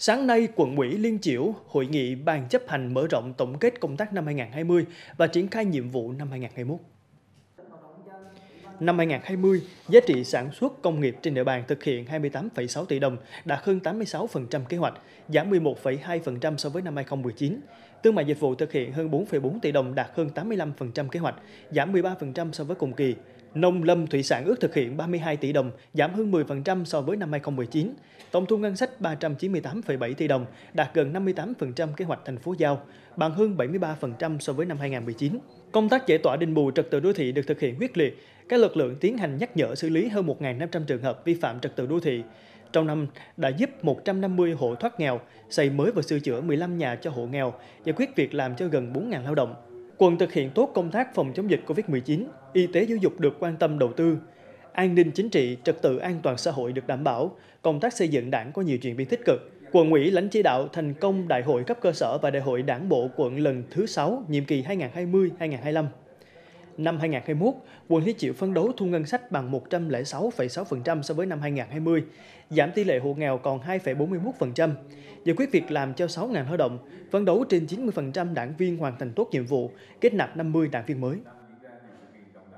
Sáng nay, quận ủy Liên Chiểu hội nghị ban chấp hành mở rộng tổng kết công tác năm 2020 và triển khai nhiệm vụ năm 2021. Năm 2020, giá trị sản xuất công nghiệp trên địa bàn thực hiện 28,6 tỷ đồng, đạt hơn 86% kế hoạch, giảm 11,2% so với năm 2019. Thương mại dịch vụ thực hiện hơn 4,4 tỷ đồng, đạt hơn 85% kế hoạch, giảm 13% so với cùng kỳ. Nông lâm thủy sản ước thực hiện 32 tỷ đồng, giảm hơn 10% so với năm 2019. Tổng thu ngân sách 398,7 tỷ đồng, đạt gần 58% kế hoạch thành phố giao, bằng hơn 73% so với năm 2019. Công tác giải tỏa đình bù trật tự đô thị được thực hiện quyết liệt. Các lực lượng tiến hành nhắc nhở xử lý hơn 1.500 trường hợp vi phạm trật tự đô thị. Trong năm đã giúp 150 hộ thoát nghèo, xây mới và sửa chữa 15 nhà cho hộ nghèo, giải quyết việc làm cho gần 4.000 lao động quận thực hiện tốt công tác phòng chống dịch COVID-19, y tế giáo dục được quan tâm đầu tư, an ninh chính trị, trật tự an toàn xã hội được đảm bảo, công tác xây dựng đảng có nhiều chuyển biến tích cực. Quận ủy lãnh chỉ đạo thành công đại hội cấp cơ sở và đại hội đảng bộ quận lần thứ 6, nhiệm kỳ 2020-2025 năm 2021, quận Liên Chiểu phấn đấu thu ngân sách bằng 106,6% so với năm 2020, giảm tỷ lệ hộ nghèo còn 2,41%, giải quyết việc làm cho 6.000 lao động, phấn đấu trên 90% đảng viên hoàn thành tốt nhiệm vụ, kết nạp 50 đảng viên mới.